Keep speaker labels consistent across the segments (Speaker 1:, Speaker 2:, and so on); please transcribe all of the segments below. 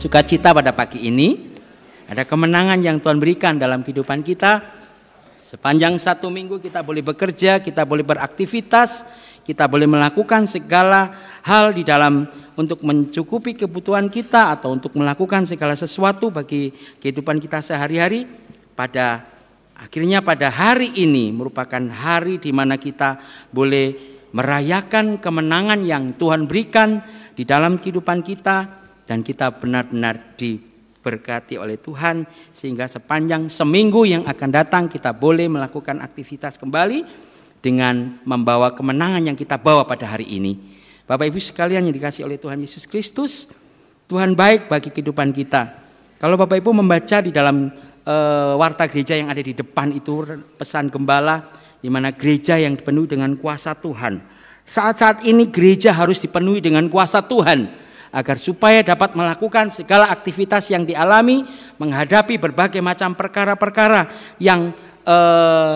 Speaker 1: bersukacita pada pagi ini. Ada kemenangan yang Tuhan berikan dalam kehidupan kita. Sepanjang satu minggu kita boleh bekerja, kita boleh beraktivitas, kita boleh melakukan segala hal di dalam untuk mencukupi kebutuhan kita atau untuk melakukan segala sesuatu bagi kehidupan kita sehari-hari. Pada akhirnya pada hari ini merupakan hari di mana kita boleh merayakan kemenangan yang Tuhan berikan di dalam kehidupan kita dan kita benar-benar diberkati oleh Tuhan sehingga sepanjang seminggu yang akan datang kita boleh melakukan aktivitas kembali dengan membawa kemenangan yang kita bawa pada hari ini. Bapak Ibu sekalian yang dikasih oleh Tuhan Yesus Kristus, Tuhan baik bagi kehidupan kita. Kalau Bapak Ibu membaca di dalam e, warta gereja yang ada di depan itu pesan gembala di mana gereja yang dipenuhi dengan kuasa Tuhan. Saat-saat ini gereja harus dipenuhi dengan kuasa Tuhan agar supaya dapat melakukan segala aktivitas yang dialami, menghadapi berbagai macam perkara-perkara yang eh,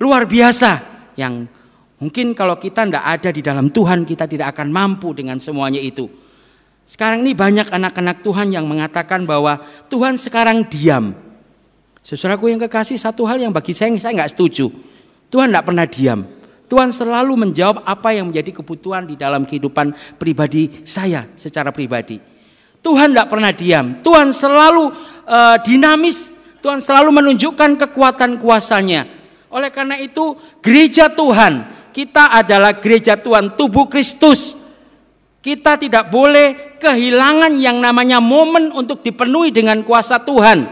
Speaker 1: luar biasa yang mungkin kalau kita tidak ada di dalam Tuhan kita tidak akan mampu dengan semuanya itu. Sekarang ini banyak anak-anak Tuhan yang mengatakan bahwa Tuhan sekarang diam. sesuatu yang kekasih, satu hal yang bagi saya saya nggak setuju. Tuhan tidak pernah diam. Tuhan selalu menjawab apa yang menjadi kebutuhan di dalam kehidupan pribadi saya secara pribadi. Tuhan tidak pernah diam. Tuhan selalu uh, dinamis. Tuhan selalu menunjukkan kekuatan kuasanya. Oleh karena itu, gereja Tuhan, kita adalah gereja Tuhan, tubuh Kristus. Kita tidak boleh kehilangan yang namanya momen untuk dipenuhi dengan kuasa Tuhan.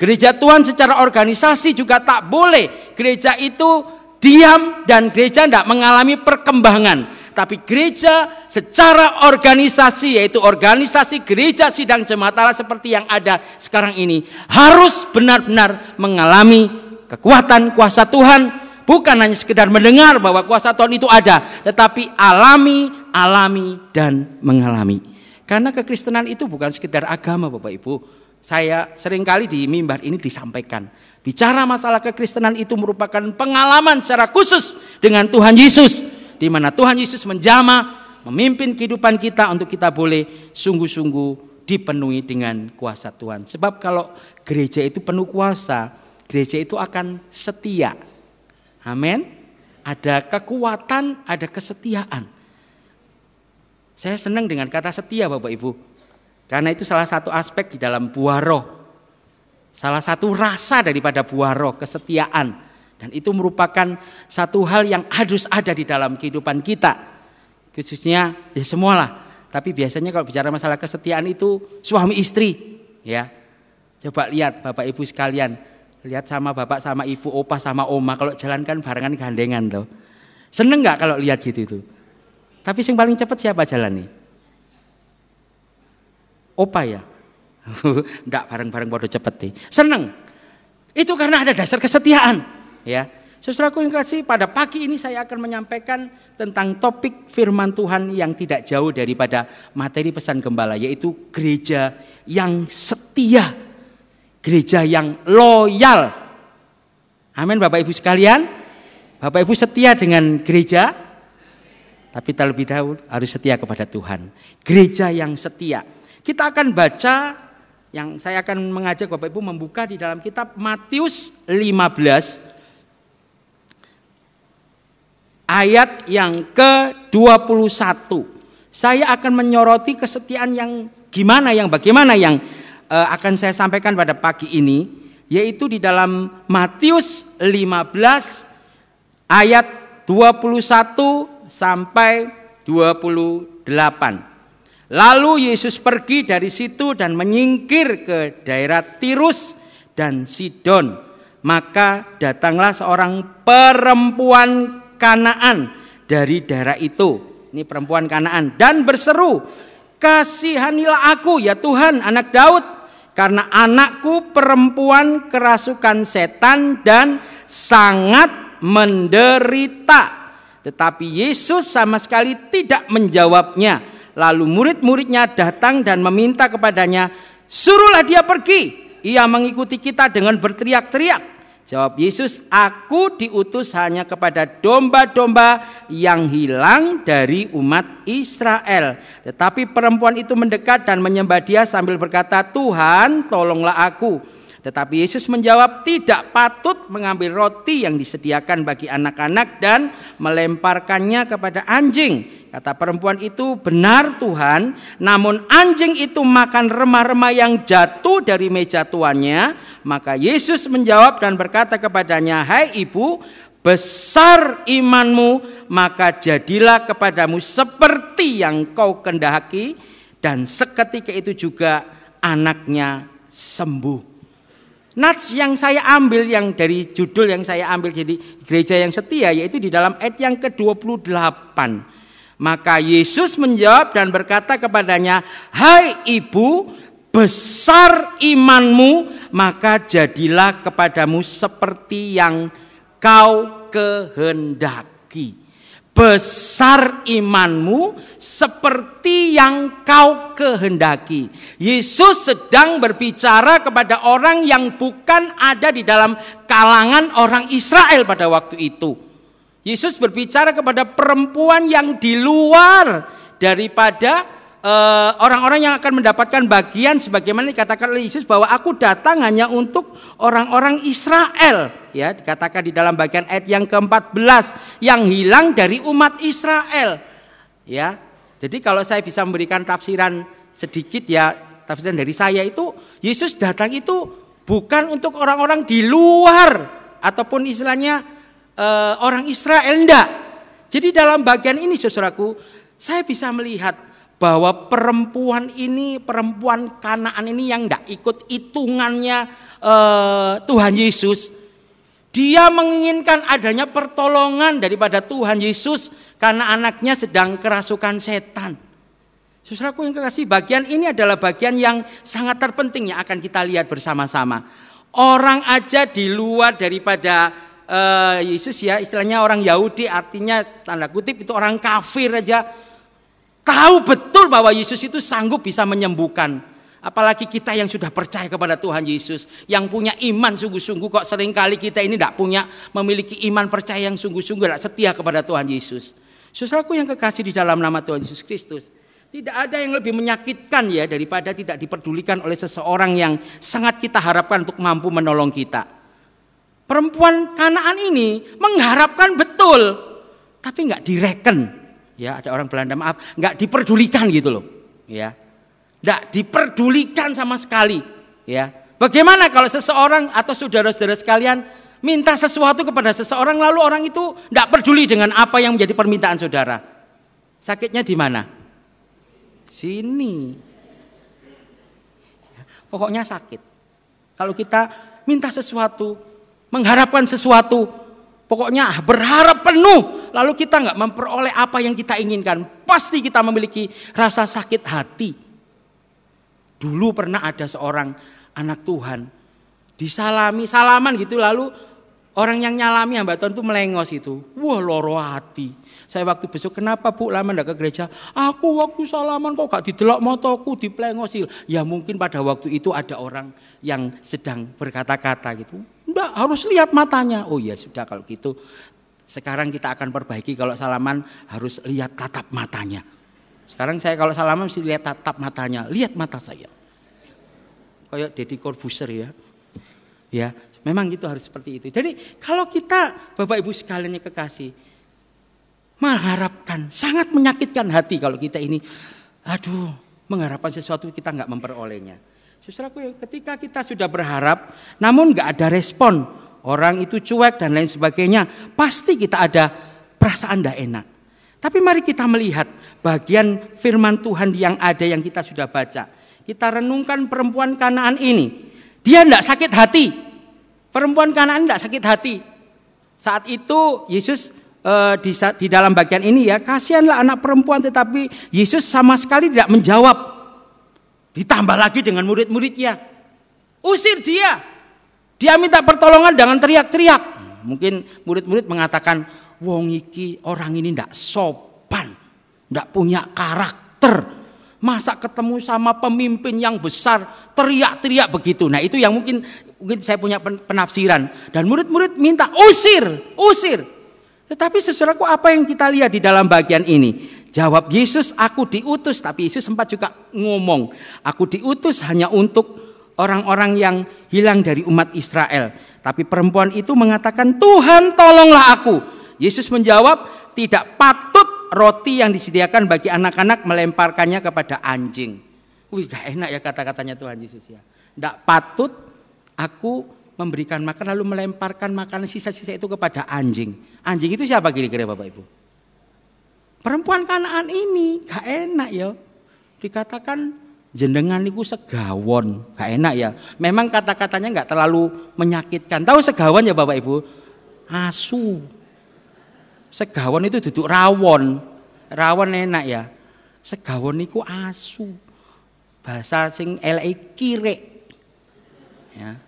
Speaker 1: Gereja Tuhan secara organisasi juga tak boleh. Gereja itu diam dan gereja tidak mengalami perkembangan. Tapi gereja secara organisasi yaitu organisasi gereja sidang jemaat Allah seperti yang ada sekarang ini harus benar-benar mengalami kekuatan kuasa Tuhan bukan hanya sekedar mendengar bahwa kuasa Tuhan itu ada tetapi alami, alami dan mengalami. Karena kekristenan itu bukan sekedar agama Bapak Ibu. Saya seringkali di mimbar ini disampaikan Bicara masalah kekristenan itu merupakan pengalaman secara khusus dengan Tuhan Yesus. Di mana Tuhan Yesus menjama, memimpin kehidupan kita untuk kita boleh sungguh-sungguh dipenuhi dengan kuasa Tuhan. Sebab kalau gereja itu penuh kuasa, gereja itu akan setia. Amin. Ada kekuatan, ada kesetiaan. Saya senang dengan kata setia Bapak Ibu. Karena itu salah satu aspek di dalam buah roh Salah satu rasa daripada buah roh, kesetiaan. Dan itu merupakan satu hal yang harus ada di dalam kehidupan kita. Khususnya ya semualah. Tapi biasanya kalau bicara masalah kesetiaan itu suami istri. ya Coba lihat Bapak Ibu sekalian. Lihat sama Bapak sama Ibu, Opa sama Oma. Kalau jalankan barengan gandengan loh. Seneng nggak kalau lihat gitu itu? Tapi yang paling cepat siapa jalan nih? Opa ya? Enggak bareng-bareng bodoh cepet nih. E. Seneng. Itu karena ada dasar kesetiaan. Ya. Saudaraku yang kasih, pada pagi ini saya akan menyampaikan tentang topik firman Tuhan yang tidak jauh daripada materi pesan gembala, yaitu gereja yang setia, gereja yang loyal. Amin Bapak Ibu sekalian. Bapak Ibu setia dengan gereja, tapi terlebih dahulu harus setia kepada Tuhan. Gereja yang setia. Kita akan baca yang saya akan mengajak Bapak Ibu membuka di dalam kitab Matius 15 ayat yang ke-21. Saya akan menyoroti kesetiaan yang gimana yang bagaimana yang uh, akan saya sampaikan pada pagi ini yaitu di dalam Matius 15 ayat 21 sampai 28. Lalu Yesus pergi dari situ dan menyingkir ke daerah Tirus dan Sidon. Maka datanglah seorang perempuan Kanaan dari daerah itu. Ini perempuan Kanaan dan berseru, "Kasihanilah aku ya Tuhan, anak Daud, karena anakku perempuan kerasukan setan dan sangat menderita." Tetapi Yesus sama sekali tidak menjawabnya Lalu murid-muridnya datang dan meminta kepadanya, "Suruhlah dia pergi." Ia mengikuti kita dengan berteriak-teriak. Jawab Yesus, "Aku diutus hanya kepada domba-domba yang hilang dari umat Israel." Tetapi perempuan itu mendekat dan menyembah Dia sambil berkata, "Tuhan, tolonglah aku." Tetapi Yesus menjawab, "Tidak patut mengambil roti yang disediakan bagi anak-anak dan melemparkannya kepada anjing." Kata perempuan itu, benar Tuhan, namun anjing itu makan remah-remah yang jatuh dari meja tuannya. Maka Yesus menjawab dan berkata kepadanya, Hai ibu, besar imanmu, maka jadilah kepadamu seperti yang kau kendahaki. Dan seketika itu juga anaknya sembuh. Nats yang saya ambil yang dari judul yang saya ambil jadi gereja yang setia yaitu di dalam ayat yang ke-28 maka Yesus menjawab dan berkata kepadanya, "Hai ibu, besar imanmu, maka jadilah kepadamu seperti yang kau kehendaki." besar imanmu seperti yang kau kehendaki. Yesus sedang berbicara kepada orang yang bukan ada di dalam kalangan orang Israel pada waktu itu. Yesus berbicara kepada perempuan yang di luar daripada eh, orang-orang uh, yang akan mendapatkan bagian sebagaimana dikatakan oleh Yesus bahwa aku datang hanya untuk orang-orang Israel ya dikatakan di dalam bagian ayat yang ke-14 yang hilang dari umat Israel ya jadi kalau saya bisa memberikan tafsiran sedikit ya tafsiran dari saya itu Yesus datang itu bukan untuk orang-orang di luar ataupun istilahnya uh, orang Israel ndak. Jadi dalam bagian ini saudaraku, saya bisa melihat bahwa perempuan ini, perempuan Kanaan ini yang ndak ikut hitungannya uh, Tuhan Yesus, dia menginginkan adanya pertolongan daripada Tuhan Yesus karena anaknya sedang kerasukan setan. Saudaraku yang kekasih, bagian ini adalah bagian yang sangat terpenting yang akan kita lihat bersama-sama. Orang aja di luar daripada Eh, Yesus ya, istilahnya orang Yahudi artinya tanda kutip itu orang kafir aja tahu betul bahwa Yesus itu sanggup bisa menyembuhkan. Apalagi kita yang sudah percaya kepada Tuhan Yesus, yang punya iman sungguh-sungguh kok seringkali kita ini tidak punya memiliki iman percaya yang sungguh-sungguh tidak setia kepada Tuhan Yesus. Saudaraku yang kekasih di dalam nama Tuhan Yesus Kristus, tidak ada yang lebih menyakitkan ya daripada tidak diperdulikan oleh seseorang yang sangat kita harapkan untuk mampu menolong kita. Perempuan Kanaan ini mengharapkan betul, tapi nggak direken. Ya, ada orang Belanda maaf, nggak diperdulikan gitu loh. Ya, nggak diperdulikan sama sekali. Ya, bagaimana kalau seseorang atau saudara-saudara sekalian minta sesuatu kepada seseorang lalu orang itu nggak peduli dengan apa yang menjadi permintaan saudara? Sakitnya di mana? Sini. Pokoknya sakit. Kalau kita minta sesuatu mengharapkan sesuatu, pokoknya berharap penuh, lalu kita nggak memperoleh apa yang kita inginkan, pasti kita memiliki rasa sakit hati. Dulu pernah ada seorang anak Tuhan disalami salaman gitu lalu orang yang nyalami hamba Tuhan itu melengos itu wah loro hati saya waktu besok kenapa bu lama ndak ke gereja aku waktu salaman kok gak didelok motoku diplengosil ya mungkin pada waktu itu ada orang yang sedang berkata-kata gitu Enggak, harus lihat matanya. Oh iya sudah kalau gitu. Sekarang kita akan perbaiki kalau salaman harus lihat tatap matanya. Sekarang saya kalau salaman mesti lihat tatap matanya. Lihat mata saya. Kayak Deddy Corbuzier ya. Ya, memang gitu harus seperti itu. Jadi kalau kita Bapak Ibu sekalian kekasih mengharapkan sangat menyakitkan hati kalau kita ini aduh mengharapkan sesuatu kita nggak memperolehnya. Saudaraku, ya, ketika kita sudah berharap, namun nggak ada respon, orang itu cuek dan lain sebagainya, pasti kita ada perasaan tidak enak. Tapi mari kita melihat bagian firman Tuhan yang ada yang kita sudah baca. Kita renungkan perempuan kanaan ini. Dia tidak sakit hati. Perempuan kanaan tidak sakit hati. Saat itu Yesus eh, di, di dalam bagian ini ya, kasihanlah anak perempuan tetapi Yesus sama sekali tidak menjawab Ditambah lagi dengan murid-muridnya. Usir dia. Dia minta pertolongan dengan teriak-teriak. Mungkin murid-murid mengatakan, wong iki orang ini tidak sopan, Tidak punya karakter. Masa ketemu sama pemimpin yang besar teriak-teriak begitu. Nah, itu yang mungkin mungkin saya punya penafsiran dan murid-murid minta usir, usir. Tetapi sesuatu apa yang kita lihat di dalam bagian ini? Jawab Yesus, aku diutus. Tapi Yesus sempat juga ngomong, aku diutus hanya untuk orang-orang yang hilang dari umat Israel. Tapi perempuan itu mengatakan, Tuhan tolonglah aku. Yesus menjawab, tidak patut roti yang disediakan bagi anak-anak melemparkannya kepada anjing. Wih, gak enak ya kata-katanya Tuhan Yesus ya. Tidak patut aku memberikan makan lalu melemparkan makanan sisa-sisa itu kepada anjing. Anjing itu siapa kira-kira Bapak Ibu? Perempuan kanaan ini gak enak ya. Dikatakan jendengan niku segawon, gak enak ya. Memang kata-katanya nggak terlalu menyakitkan. Tahu segawon ya Bapak Ibu? Asu. Segawon itu duduk rawon. Rawon enak ya. Segawon itu asu. Bahasa sing elek kirek. Ya.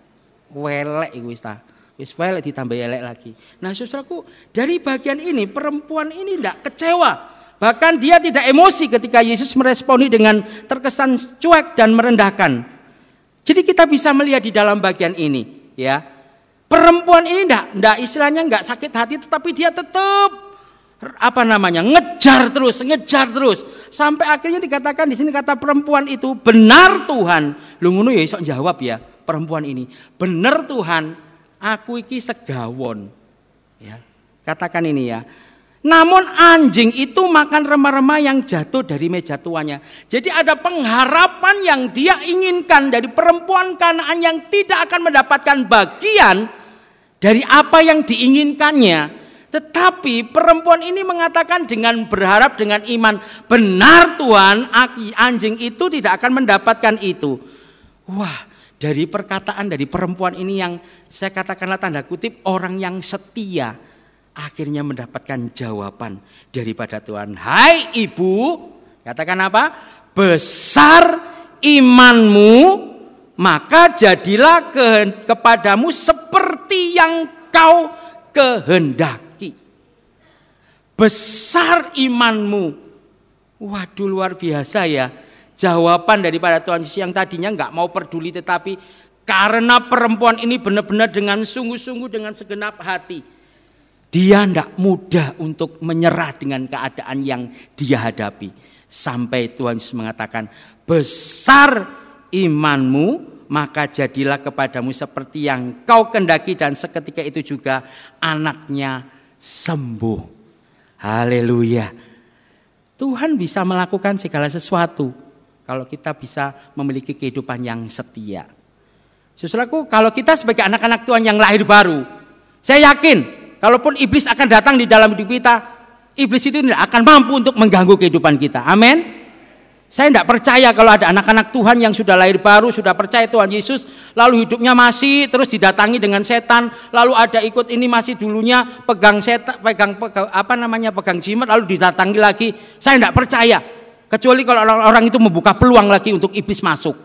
Speaker 1: Welek itu ta. Wis wae ditambah elek lagi. Nah, saudaraku, dari bagian ini perempuan ini tidak kecewa. Bahkan dia tidak emosi ketika Yesus meresponi dengan terkesan cuek dan merendahkan. Jadi kita bisa melihat di dalam bagian ini, ya. Perempuan ini tidak enggak istilahnya enggak sakit hati tetapi dia tetap apa namanya ngejar terus ngejar terus sampai akhirnya dikatakan di sini kata perempuan itu benar Tuhan lu ngono ya jawab ya perempuan ini benar Tuhan aku iki segawon. Ya, katakan ini ya. Namun anjing itu makan remah-remah yang jatuh dari meja tuanya. Jadi ada pengharapan yang dia inginkan dari perempuan kanaan yang tidak akan mendapatkan bagian dari apa yang diinginkannya. Tetapi perempuan ini mengatakan dengan berharap dengan iman, benar Tuhan, anjing itu tidak akan mendapatkan itu. Wah, dari perkataan dari perempuan ini yang saya katakanlah tanda kutip orang yang setia akhirnya mendapatkan jawaban daripada Tuhan. Hai ibu, katakan apa? Besar imanmu, maka jadilah ke, kepadamu seperti yang kau kehendaki. Besar imanmu. Waduh luar biasa ya jawaban daripada Tuhan Yesus yang tadinya nggak mau peduli tetapi karena perempuan ini benar-benar dengan sungguh-sungguh dengan segenap hati dia tidak mudah untuk menyerah dengan keadaan yang dia hadapi sampai Tuhan Yesus mengatakan besar imanmu maka jadilah kepadamu seperti yang kau kendaki dan seketika itu juga anaknya sembuh. Haleluya. Tuhan bisa melakukan segala sesuatu kalau kita bisa memiliki kehidupan yang setia. Saudaraku, kalau kita sebagai anak-anak Tuhan yang lahir baru, saya yakin kalaupun iblis akan datang di dalam hidup kita, iblis itu tidak akan mampu untuk mengganggu kehidupan kita. Amin. Saya tidak percaya kalau ada anak-anak Tuhan yang sudah lahir baru, sudah percaya Tuhan Yesus, lalu hidupnya masih terus didatangi dengan setan, lalu ada ikut ini masih dulunya pegang setan, pegang, pegang apa namanya pegang jimat, lalu didatangi lagi. Saya tidak percaya. Kecuali kalau orang-orang itu membuka peluang lagi untuk iblis masuk.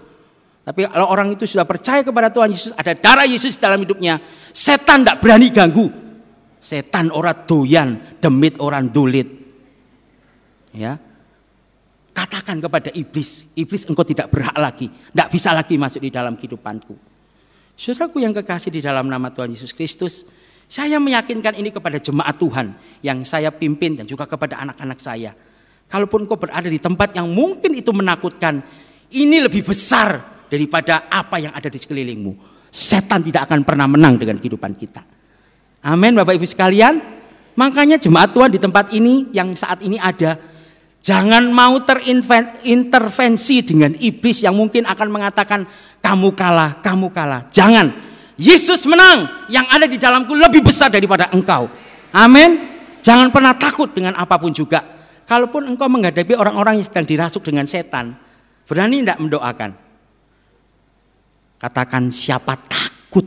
Speaker 1: Tapi kalau orang itu sudah percaya kepada Tuhan Yesus, ada darah Yesus dalam hidupnya, setan tidak berani ganggu. Setan orang doyan, demit orang dulit. Ya. Katakan kepada iblis, iblis engkau tidak berhak lagi, tidak bisa lagi masuk di dalam kehidupanku. Saudaraku yang kekasih di dalam nama Tuhan Yesus Kristus, saya meyakinkan ini kepada jemaat Tuhan yang saya pimpin dan juga kepada anak-anak saya Kalaupun kau berada di tempat yang mungkin itu menakutkan, ini lebih besar daripada apa yang ada di sekelilingmu. Setan tidak akan pernah menang dengan kehidupan kita. Amin Bapak Ibu sekalian. Makanya jemaat Tuhan di tempat ini yang saat ini ada Jangan mau terintervensi dengan iblis yang mungkin akan mengatakan kamu kalah, kamu kalah. Jangan. Yesus menang. Yang ada di dalamku lebih besar daripada engkau. Amin. Jangan pernah takut dengan apapun juga. Kalaupun engkau menghadapi orang-orang yang sedang dirasuk dengan setan, berani tidak mendoakan? Katakan siapa takut,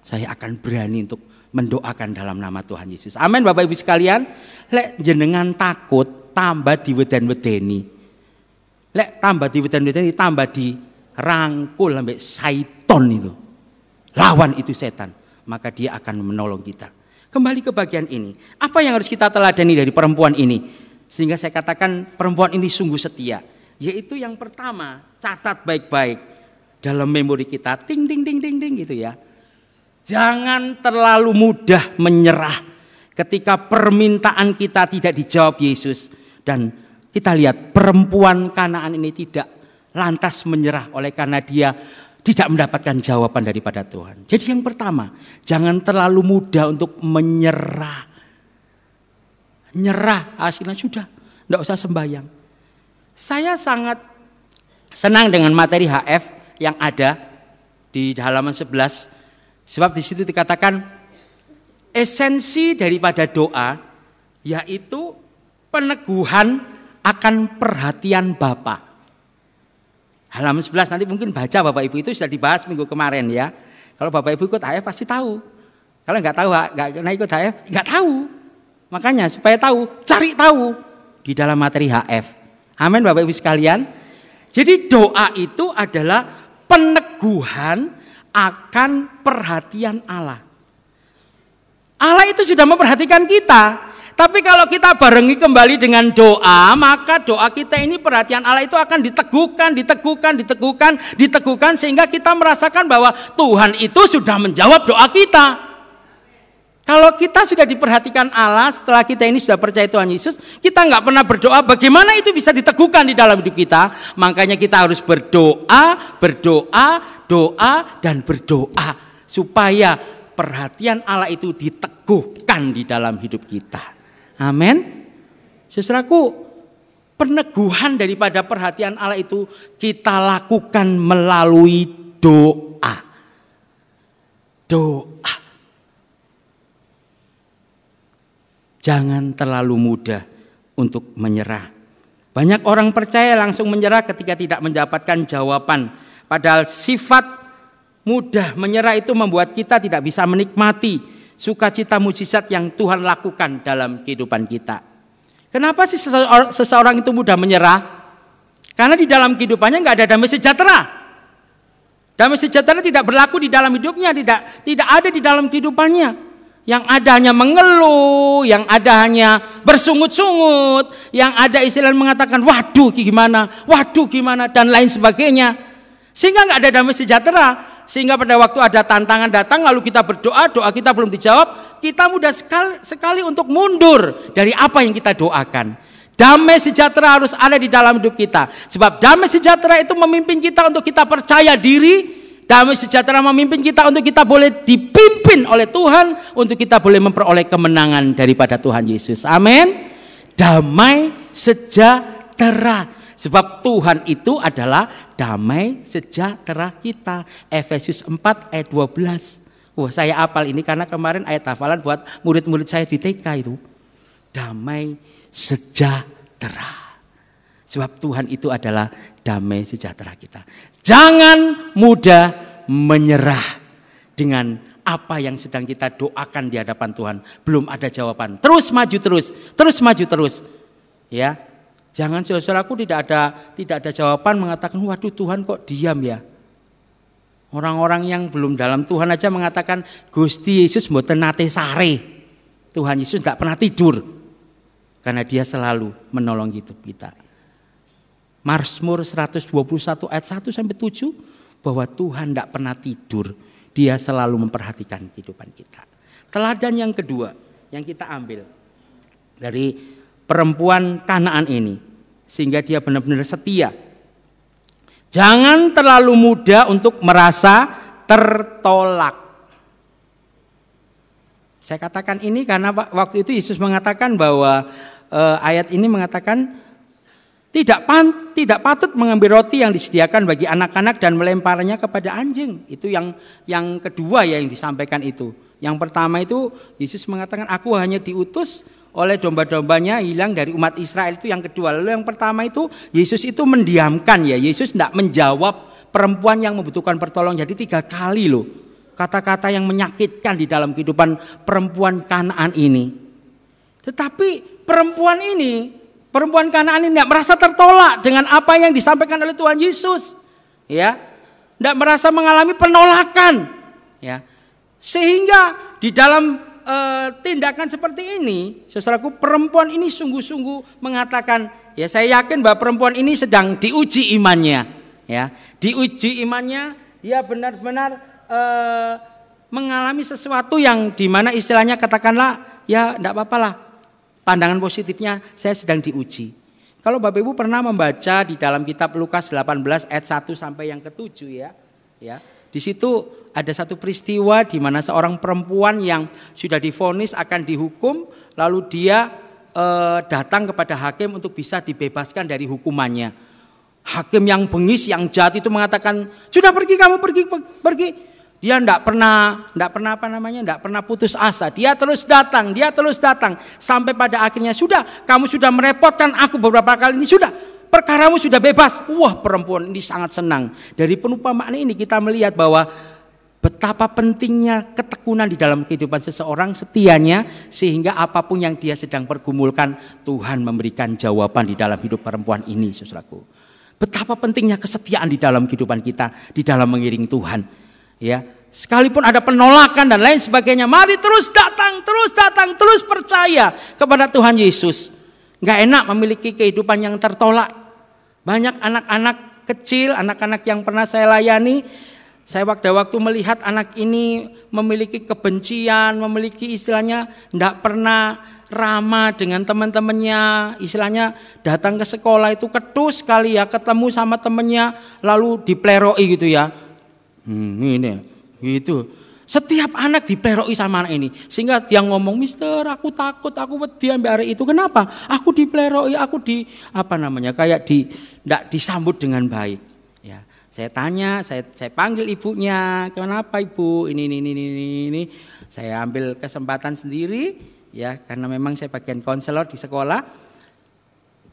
Speaker 1: saya akan berani untuk mendoakan dalam nama Tuhan Yesus. Amin Bapak Ibu sekalian. Lek jenengan takut tambah weden wedeni Lek tambah di weden wedeni tambah di rangkul sampai saiton itu. Lawan itu setan, maka dia akan menolong kita. Kembali ke bagian ini. Apa yang harus kita teladani dari perempuan ini? Sehingga saya katakan perempuan ini sungguh setia. Yaitu yang pertama, catat baik-baik dalam memori kita. Ting, ting, ting, ting, ting gitu ya. Jangan terlalu mudah menyerah ketika permintaan kita tidak dijawab Yesus. Dan kita lihat perempuan kanaan ini tidak lantas menyerah oleh karena dia tidak mendapatkan jawaban daripada Tuhan. Jadi yang pertama, jangan terlalu mudah untuk menyerah nyerah hasilnya sudah, tidak usah sembahyang. Saya sangat senang dengan materi HF yang ada di halaman 11 sebab di situ dikatakan esensi daripada doa yaitu peneguhan akan perhatian Bapa. Halaman 11 nanti mungkin baca Bapak Ibu itu sudah dibahas minggu kemarin ya. Kalau Bapak Ibu ikut HF pasti tahu. Kalau nggak tahu nggak ikut HF nggak tahu. Makanya supaya tahu, cari tahu di dalam materi HF. Amin Bapak Ibu sekalian. Jadi doa itu adalah peneguhan akan perhatian Allah. Allah itu sudah memperhatikan kita. Tapi kalau kita barengi kembali dengan doa, maka doa kita ini perhatian Allah itu akan diteguhkan, diteguhkan, diteguhkan, diteguhkan sehingga kita merasakan bahwa Tuhan itu sudah menjawab doa kita. Kalau kita sudah diperhatikan Allah setelah kita ini sudah percaya Tuhan Yesus, kita nggak pernah berdoa bagaimana itu bisa diteguhkan di dalam hidup kita. Makanya kita harus berdoa, berdoa, doa, dan berdoa. Supaya perhatian Allah itu diteguhkan di dalam hidup kita. Amin. Saudaraku, peneguhan daripada perhatian Allah itu kita lakukan melalui doa. Doa. Jangan terlalu mudah untuk menyerah. Banyak orang percaya langsung menyerah ketika tidak mendapatkan jawaban. Padahal sifat mudah menyerah itu membuat kita tidak bisa menikmati sukacita mujizat yang Tuhan lakukan dalam kehidupan kita. Kenapa sih seseorang itu mudah menyerah? Karena di dalam kehidupannya nggak ada damai sejahtera. Damai sejahtera tidak berlaku di dalam hidupnya, tidak tidak ada di dalam kehidupannya yang ada hanya mengeluh, yang ada hanya bersungut-sungut, yang ada istilah mengatakan waduh gimana, waduh gimana dan lain sebagainya. Sehingga nggak ada damai sejahtera, sehingga pada waktu ada tantangan datang lalu kita berdoa, doa kita belum dijawab, kita mudah sekali, sekali untuk mundur dari apa yang kita doakan. Damai sejahtera harus ada di dalam hidup kita. Sebab damai sejahtera itu memimpin kita untuk kita percaya diri, Damai sejahtera memimpin kita untuk kita boleh dipimpin oleh Tuhan, untuk kita boleh memperoleh kemenangan daripada Tuhan Yesus. Amin. Damai sejahtera. Sebab Tuhan itu adalah damai sejahtera kita. Efesus 4 ayat 12. Wah, saya apal ini karena kemarin ayat hafalan buat murid-murid saya di TK itu. Damai sejahtera. Sebab Tuhan itu adalah damai sejahtera kita. Jangan mudah menyerah dengan apa yang sedang kita doakan di hadapan Tuhan. Belum ada jawaban. Terus maju terus, terus maju terus. Ya. Jangan saudaraku tidak ada tidak ada jawaban mengatakan waduh Tuhan kok diam ya. Orang-orang yang belum dalam Tuhan aja mengatakan Gusti Yesus mboten nate sare. Tuhan Yesus tidak pernah tidur. Karena dia selalu menolong hidup kita. Marsmur 121 ayat 1 sampai 7 bahwa Tuhan tidak pernah tidur. Dia selalu memperhatikan kehidupan kita. Teladan yang kedua yang kita ambil dari perempuan Kanaan ini sehingga dia benar-benar setia. Jangan terlalu mudah untuk merasa tertolak. Saya katakan ini karena waktu itu Yesus mengatakan bahwa e, ayat ini mengatakan tidak pan, tidak patut mengambil roti yang disediakan bagi anak-anak dan melemparnya kepada anjing. Itu yang yang kedua ya yang disampaikan itu. Yang pertama itu Yesus mengatakan aku hanya diutus oleh domba-dombanya hilang dari umat Israel itu yang kedua. Lalu yang pertama itu Yesus itu mendiamkan ya. Yesus tidak menjawab perempuan yang membutuhkan pertolongan. Jadi tiga kali loh kata-kata yang menyakitkan di dalam kehidupan perempuan Kanaan ini. Tetapi perempuan ini Perempuan Kanaan ini tidak merasa tertolak dengan apa yang disampaikan oleh Tuhan Yesus. Ya. Tidak merasa mengalami penolakan. Ya. Sehingga di dalam e, tindakan seperti ini, saudaraku perempuan ini sungguh-sungguh mengatakan, ya saya yakin bahwa perempuan ini sedang diuji imannya, ya. Diuji imannya, dia benar-benar e, mengalami sesuatu yang dimana istilahnya katakanlah ya tidak apa-apalah Pandangan positifnya saya sedang diuji. Kalau Bapak Ibu pernah membaca di dalam kitab Lukas 18 ayat 1 sampai yang ketujuh ya. Ya. Di situ ada satu peristiwa di mana seorang perempuan yang sudah difonis akan dihukum lalu dia eh, datang kepada hakim untuk bisa dibebaskan dari hukumannya. Hakim yang bengis, yang jahat itu mengatakan, "Sudah pergi kamu pergi pergi." Dia tidak pernah, tidak pernah apa namanya, tidak pernah putus asa. Dia terus datang, dia terus datang sampai pada akhirnya sudah. Kamu sudah merepotkan aku beberapa kali ini sudah. Perkaramu sudah bebas. Wah perempuan ini sangat senang. Dari makna ini kita melihat bahwa betapa pentingnya ketekunan di dalam kehidupan seseorang setianya sehingga apapun yang dia sedang pergumulkan Tuhan memberikan jawaban di dalam hidup perempuan ini saudaraku. Betapa pentingnya kesetiaan di dalam kehidupan kita di dalam mengiring Tuhan. Ya, sekalipun ada penolakan dan lain sebagainya, mari terus datang, terus datang, terus percaya kepada Tuhan Yesus. Nggak enak memiliki kehidupan yang tertolak. Banyak anak-anak kecil, anak-anak yang pernah saya layani, saya waktu-waktu melihat anak ini memiliki kebencian, memiliki istilahnya tidak pernah ramah dengan teman-temannya, istilahnya datang ke sekolah itu ketus sekali ya, ketemu sama temannya lalu dipleroi gitu ya, Hmm, ini gitu. Setiap anak diperoki sama anak ini. Sehingga dia ngomong, "Mister, aku takut, aku wedi ambil hari itu. Kenapa? Aku diperoki, aku di apa namanya? Kayak di tidak disambut dengan baik." Ya. Saya tanya, saya saya panggil ibunya, "Kenapa, Ibu? Ini ini ini ini." ini. Saya ambil kesempatan sendiri ya, karena memang saya bagian konselor di sekolah.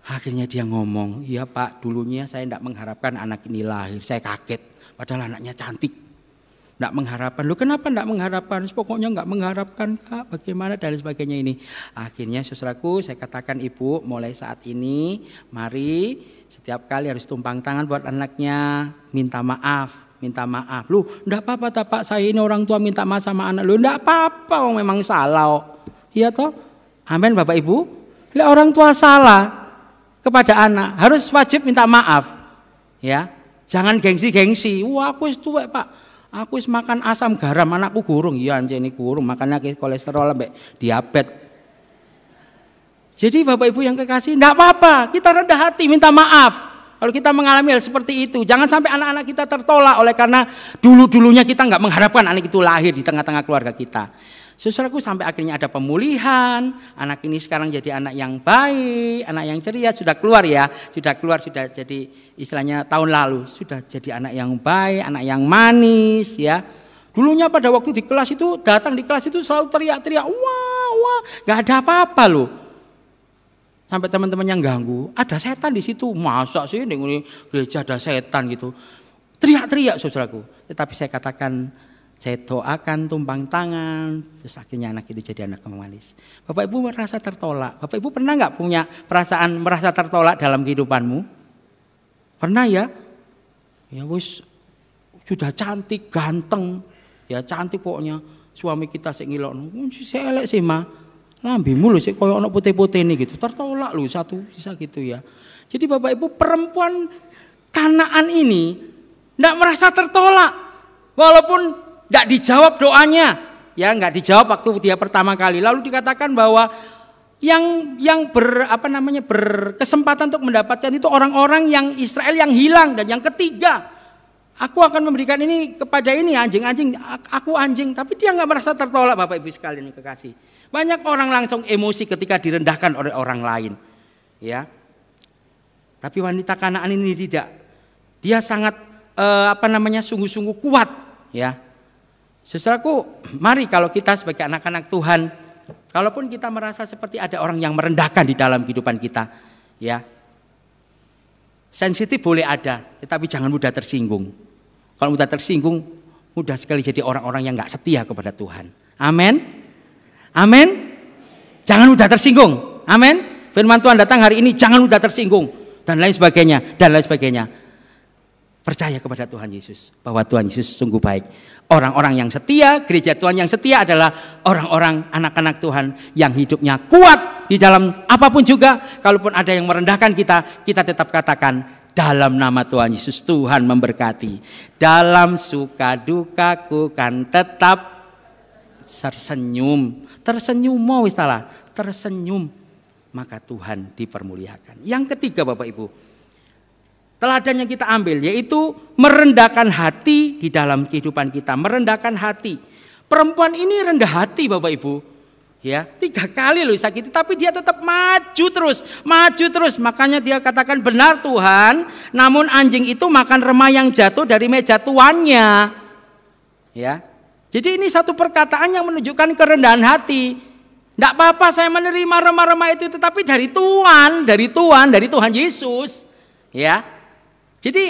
Speaker 1: Akhirnya dia ngomong, "Iya, Pak, dulunya saya tidak mengharapkan anak ini lahir. Saya kaget." Padahal anaknya cantik. Tidak mengharapkan. Lu kenapa tidak mengharapkan? Pokoknya nggak mengharapkan kak. Bagaimana dan sebagainya ini. Akhirnya saudaraku saya katakan ibu mulai saat ini. Mari setiap kali harus tumpang tangan buat anaknya. Minta maaf. Minta maaf. Lu tidak apa-apa tak Saya ini orang tua minta maaf sama anak. Lu tidak apa-apa. Oh, memang salah. Oh. Iya toh. Amin bapak ibu. Lihat orang tua salah kepada anak harus wajib minta maaf. Ya, Jangan gengsi-gengsi. Wah, aku wis tuwek, Pak. Aku wis makan asam garam, anakku gurung. Iya anjene gurung, makanya kolesterol lebih diabetes. Jadi Bapak Ibu yang kekasih, tidak apa-apa, kita rendah hati, minta maaf. Kalau kita mengalami hal seperti itu, jangan sampai anak-anak kita tertolak oleh karena dulu-dulunya kita nggak mengharapkan anak itu lahir di tengah-tengah keluarga kita. Saudaraku sampai akhirnya ada pemulihan, anak ini sekarang jadi anak yang baik, anak yang ceria, sudah keluar ya, sudah keluar, sudah jadi istilahnya tahun lalu, sudah jadi anak yang baik, anak yang manis ya. Dulunya pada waktu di kelas itu datang di kelas itu selalu teriak-teriak, wah wah, nggak ada apa-apa loh. Sampai teman-teman yang ganggu, ada setan di situ, masa sih di gereja ada setan gitu. Teriak-teriak saudaraku, tetapi saya katakan saya doakan tumpang tangan, terus akhirnya anak itu jadi anak manis. Bapak Ibu merasa tertolak. Bapak Ibu pernah nggak punya perasaan merasa tertolak dalam kehidupanmu? Pernah ya? Ya wis sudah cantik, ganteng, ya cantik pokoknya. Suami kita sik ngilok, saya elek sih mah. Lambimu lho sik koyok anak putih-putih ini gitu. Tertolak lu satu bisa gitu ya. Jadi Bapak Ibu perempuan Kanaan ini tidak merasa tertolak. Walaupun tidak dijawab doanya. Ya, nggak dijawab waktu dia pertama kali. Lalu dikatakan bahwa yang yang ber apa namanya berkesempatan untuk mendapatkan itu orang-orang yang Israel yang hilang dan yang ketiga aku akan memberikan ini kepada ini anjing-anjing aku anjing tapi dia nggak merasa tertolak Bapak Ibu sekalian yang kekasih banyak orang langsung emosi ketika direndahkan oleh orang lain ya tapi wanita Kanaan ini tidak dia sangat eh, apa namanya sungguh-sungguh kuat ya Saudaraku, mari kalau kita sebagai anak-anak Tuhan, kalaupun kita merasa seperti ada orang yang merendahkan di dalam kehidupan kita, ya. Sensitif boleh ada, tetapi jangan mudah tersinggung. Kalau mudah tersinggung, mudah sekali jadi orang-orang yang nggak setia kepada Tuhan. Amin. Amin. Jangan mudah tersinggung. Amin. Firman Tuhan datang hari ini, jangan mudah tersinggung dan lain sebagainya dan lain sebagainya percaya kepada Tuhan Yesus bahwa Tuhan Yesus sungguh baik. Orang-orang yang setia, gereja Tuhan yang setia adalah orang-orang anak-anak Tuhan yang hidupnya kuat di dalam apapun juga. Kalaupun ada yang merendahkan kita, kita tetap katakan dalam nama Tuhan Yesus Tuhan memberkati. Dalam suka duka ku kan tetap tersenyum. Tersenyum mau istilah, tersenyum maka Tuhan dipermuliakan. Yang ketiga Bapak Ibu, Teladan yang kita ambil yaitu merendahkan hati di dalam kehidupan kita, merendahkan hati. Perempuan ini rendah hati Bapak Ibu. Ya, tiga kali loh sakit, tapi dia tetap maju terus, maju terus. Makanya dia katakan benar Tuhan, namun anjing itu makan remah yang jatuh dari meja tuannya. Ya. Jadi ini satu perkataan yang menunjukkan kerendahan hati. Tidak apa-apa saya menerima remah-remah itu, tetapi dari Tuhan, dari Tuhan, dari Tuhan Yesus. Ya, jadi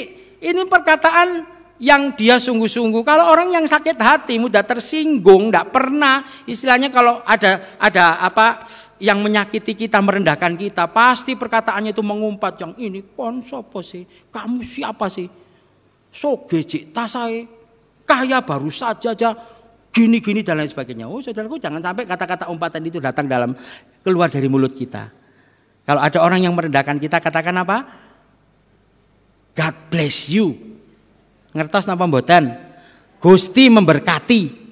Speaker 1: ini perkataan yang dia sungguh-sungguh. Kalau orang yang sakit hati mudah tersinggung, tidak pernah istilahnya kalau ada ada apa yang menyakiti kita, merendahkan kita, pasti perkataannya itu mengumpat yang ini konsopo sih, kamu siapa sih? So gejik tasai, kaya baru saja aja gini-gini dan lain sebagainya. Oh saudaraku jangan sampai kata-kata umpatan itu datang dalam keluar dari mulut kita. Kalau ada orang yang merendahkan kita katakan apa? God bless you. Ngertos napa mboten? Gusti memberkati.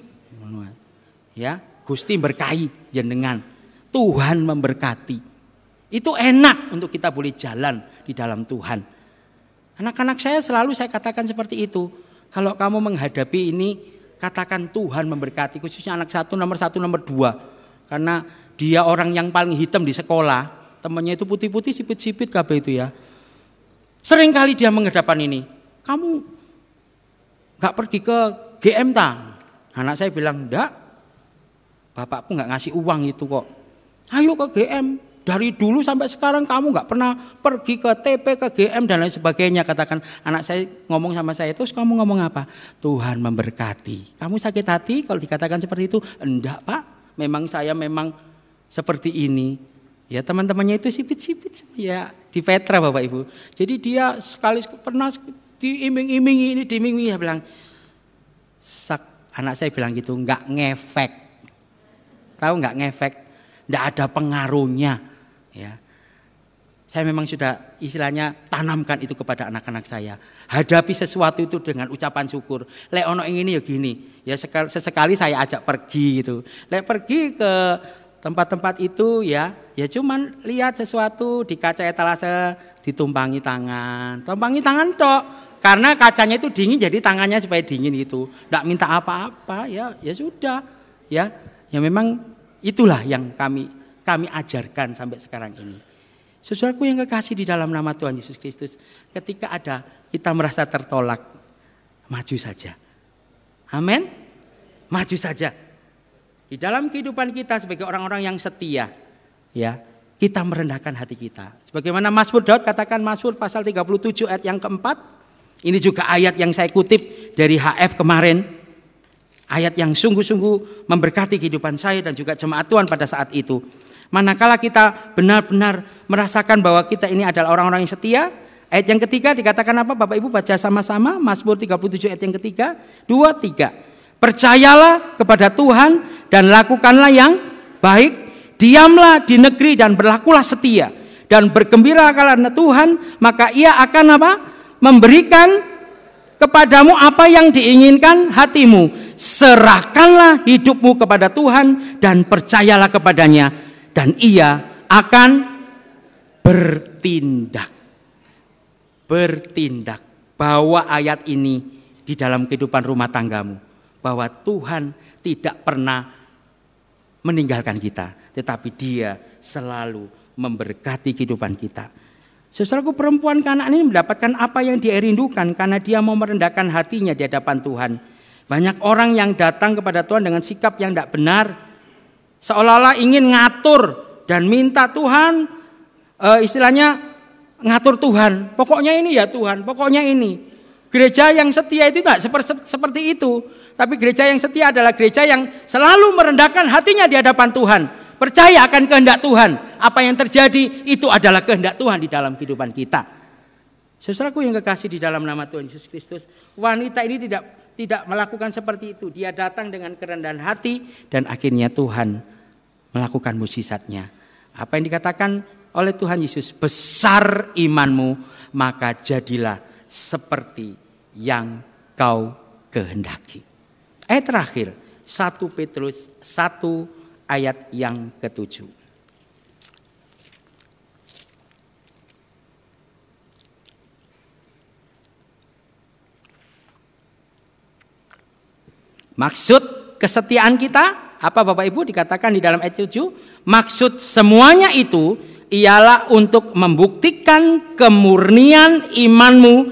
Speaker 1: Ya, Gusti berkahi jenengan. Tuhan memberkati. Itu enak untuk kita boleh jalan di dalam Tuhan. Anak-anak saya selalu saya katakan seperti itu. Kalau kamu menghadapi ini, katakan Tuhan memberkati. Khususnya anak satu, nomor satu, nomor dua. Karena dia orang yang paling hitam di sekolah. Temannya itu putih-putih, sipit-sipit kabeh itu ya. Seringkali dia mengedepan ini. Kamu nggak pergi ke GM Tang. Anak saya bilang, enggak. Bapakku nggak ngasih uang itu kok. Ayo ke GM. Dari dulu sampai sekarang kamu nggak pernah pergi ke TP, ke GM dan lain sebagainya. Katakan anak saya ngomong sama saya, terus kamu ngomong apa? Tuhan memberkati. Kamu sakit hati kalau dikatakan seperti itu? Enggak pak, memang saya memang seperti ini. Ya teman-temannya itu sipit-sipit ya di Petra Bapak Ibu. Jadi dia sekali pernah diiming-imingi ini diiming-imingi ya bilang Sak, anak saya bilang gitu nggak ngefek. Tahu nggak ngefek? Nggak ada pengaruhnya ya. Saya memang sudah istilahnya tanamkan itu kepada anak-anak saya. Hadapi sesuatu itu dengan ucapan syukur. Lek ono ini ya gini. Ya sesekali saya ajak pergi gitu. Lek pergi ke tempat-tempat itu ya, ya cuman lihat sesuatu di kaca etalase ditumpangi tangan. Tumpangi tangan tok. Karena kacanya itu dingin jadi tangannya supaya dingin itu. tidak minta apa-apa ya, ya sudah. Ya, ya memang itulah yang kami kami ajarkan sampai sekarang ini. Sesuatu yang kekasih di dalam nama Tuhan Yesus Kristus, ketika ada kita merasa tertolak, maju saja. Amin. Maju saja. Di dalam kehidupan kita sebagai orang-orang yang setia, ya, kita merendahkan hati kita. Sebagaimana Mazmur Daud katakan Mazmur pasal 37 ayat yang keempat, ini juga ayat yang saya kutip dari HF kemarin, ayat yang sungguh-sungguh memberkati kehidupan saya dan juga jemaat Tuhan pada saat itu. Manakala kita benar-benar merasakan bahwa kita ini adalah orang-orang yang setia, ayat yang ketiga dikatakan apa Bapak Ibu baca sama-sama Mazmur 37 ayat yang ketiga, dua tiga, Percayalah kepada Tuhan dan lakukanlah yang baik, diamlah di negeri dan berlakulah setia dan bergembira karena Tuhan, maka ia akan apa? memberikan kepadamu apa yang diinginkan hatimu. Serahkanlah hidupmu kepada Tuhan dan percayalah kepadanya dan ia akan bertindak. Bertindak. Bawa ayat ini di dalam kehidupan rumah tanggamu bahwa Tuhan tidak pernah meninggalkan kita, tetapi dia selalu memberkati kehidupan kita. Saudaraku perempuan kanak ini mendapatkan apa yang dia rindukan karena dia mau merendahkan hatinya di hadapan Tuhan. Banyak orang yang datang kepada Tuhan dengan sikap yang tidak benar, seolah-olah ingin ngatur dan minta Tuhan, eh, istilahnya ngatur Tuhan. Pokoknya ini ya Tuhan, pokoknya ini. Gereja yang setia itu tidak seperti itu. Tapi gereja yang setia adalah gereja yang selalu merendahkan hatinya di hadapan Tuhan. Percaya akan kehendak Tuhan. Apa yang terjadi itu adalah kehendak Tuhan di dalam kehidupan kita. Saudaraku yang kekasih di dalam nama Tuhan Yesus Kristus, wanita ini tidak tidak melakukan seperti itu. Dia datang dengan kerendahan hati dan akhirnya Tuhan melakukan musisatnya. Apa yang dikatakan oleh Tuhan Yesus, besar imanmu, maka jadilah seperti yang kau kehendaki. Ayat eh, terakhir 1 Petrus 1 ayat yang ketujuh. Maksud kesetiaan kita apa Bapak Ibu dikatakan di dalam ayat 7 maksud semuanya itu ialah untuk membuktikan kemurnian imanmu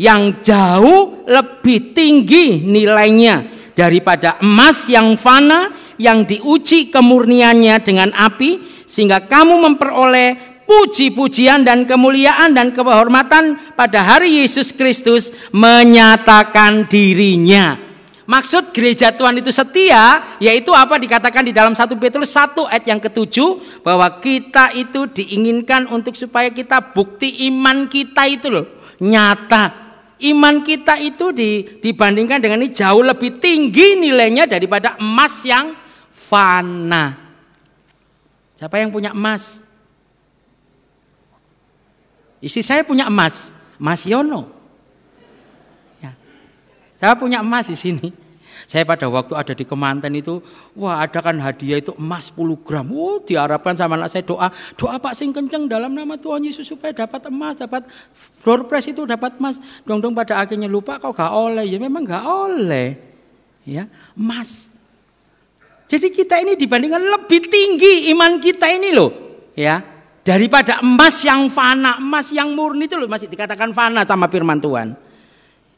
Speaker 1: yang jauh lebih tinggi nilainya daripada emas yang fana yang diuji kemurniannya dengan api sehingga kamu memperoleh puji-pujian dan kemuliaan dan kehormatan pada hari Yesus Kristus menyatakan dirinya. Maksud gereja Tuhan itu setia, yaitu apa dikatakan di dalam 1 Petrus 1 ayat yang ketujuh, bahwa kita itu diinginkan untuk supaya kita bukti iman kita itu loh, nyata iman kita itu di, dibandingkan dengan ini jauh lebih tinggi nilainya daripada emas yang fana. Siapa yang punya emas? Isi saya punya emas, Mas Yono. Ya. Saya punya emas di sini. Saya pada waktu ada di Kemanten itu, wah ada kan hadiah itu emas 10 gram. Oh, diharapkan sama anak saya doa, doa Pak sing kenceng dalam nama Tuhan Yesus supaya dapat emas, dapat floor press itu dapat emas. Dong-dong pada akhirnya lupa kok gak oleh. Ya memang gak oleh. Ya, emas. Jadi kita ini dibandingkan lebih tinggi iman kita ini loh. Ya, daripada emas yang fana, emas yang murni itu loh masih dikatakan fana sama firman Tuhan.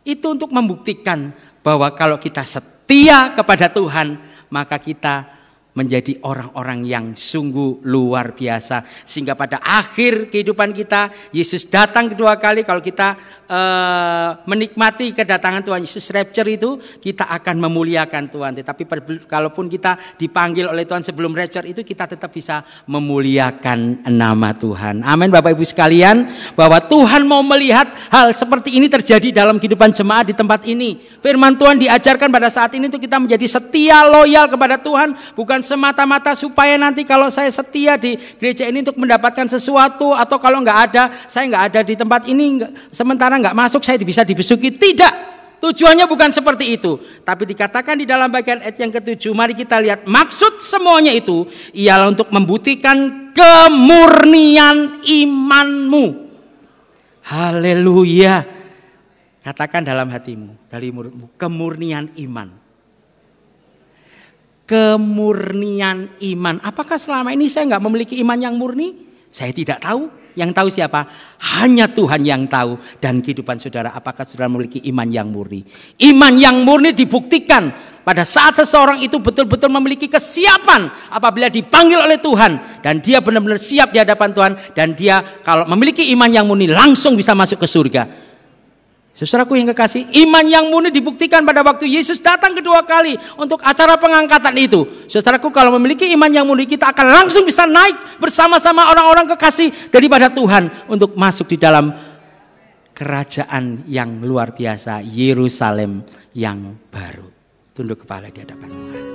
Speaker 1: Itu untuk membuktikan bahwa kalau kita set setia kepada Tuhan, maka kita menjadi orang-orang yang sungguh luar biasa sehingga pada akhir kehidupan kita Yesus datang kedua kali kalau kita Eh, menikmati kedatangan Tuhan Yesus rapture itu kita akan memuliakan Tuhan. Tetapi kalaupun kita dipanggil oleh Tuhan sebelum rapture itu kita tetap bisa memuliakan nama Tuhan. Amin Bapak Ibu sekalian, bahwa Tuhan mau melihat hal seperti ini terjadi dalam kehidupan jemaat di tempat ini. Firman Tuhan diajarkan pada saat ini itu kita menjadi setia loyal kepada Tuhan bukan semata-mata supaya nanti kalau saya setia di gereja ini untuk mendapatkan sesuatu atau kalau nggak ada saya nggak ada di tempat ini sementara nggak masuk saya bisa dibisuki. Tidak. Tujuannya bukan seperti itu. Tapi dikatakan di dalam bagian ayat yang ketujuh. Mari kita lihat maksud semuanya itu. Ialah untuk membuktikan kemurnian imanmu. Haleluya. Katakan dalam hatimu. Dari mulutmu. Kemurnian iman kemurnian iman. Apakah selama ini saya nggak memiliki iman yang murni? Saya tidak tahu. Yang tahu siapa? Hanya Tuhan yang tahu. Dan kehidupan saudara, apakah saudara memiliki iman yang murni? Iman yang murni dibuktikan pada saat seseorang itu betul-betul memiliki kesiapan apabila dipanggil oleh Tuhan dan dia benar-benar siap di hadapan Tuhan dan dia kalau memiliki iman yang murni langsung bisa masuk ke surga. Saudaraku yang kekasih, iman yang murni dibuktikan pada waktu Yesus datang kedua kali untuk acara pengangkatan itu. Saudaraku kalau memiliki iman yang murni kita akan langsung bisa naik bersama-sama orang-orang kekasih daripada Tuhan untuk masuk di dalam kerajaan yang luar biasa Yerusalem yang baru. Tunduk kepala di hadapan Tuhan.